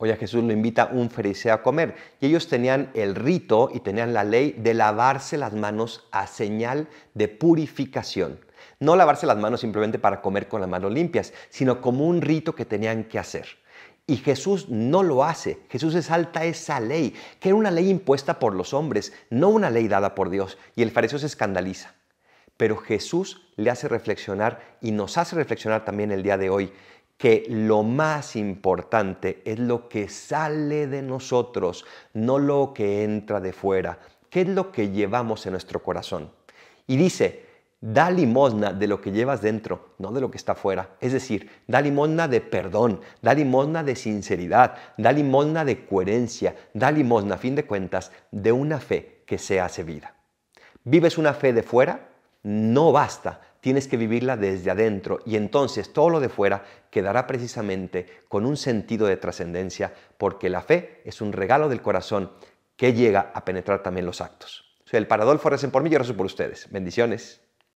Hoy a Jesús lo invita un fariseo a comer. Y ellos tenían el rito y tenían la ley de lavarse las manos a señal de purificación. No lavarse las manos simplemente para comer con las manos limpias, sino como un rito que tenían que hacer. Y Jesús no lo hace. Jesús exalta esa ley, que era una ley impuesta por los hombres, no una ley dada por Dios. Y el fariseo se escandaliza. Pero Jesús le hace reflexionar y nos hace reflexionar también el día de hoy que lo más importante es lo que sale de nosotros, no lo que entra de fuera. ¿Qué es lo que llevamos en nuestro corazón? Y dice, da limosna de lo que llevas dentro, no de lo que está fuera. Es decir, da limosna de perdón, da limosna de sinceridad, da limosna de coherencia, da limosna, a fin de cuentas, de una fe que se hace vida. ¿Vives una fe de fuera no basta, tienes que vivirla desde adentro y entonces todo lo de fuera quedará precisamente con un sentido de trascendencia porque la fe es un regalo del corazón que llega a penetrar también los actos. Soy el Paradolfo, recen por mí, yo rezo por ustedes. Bendiciones.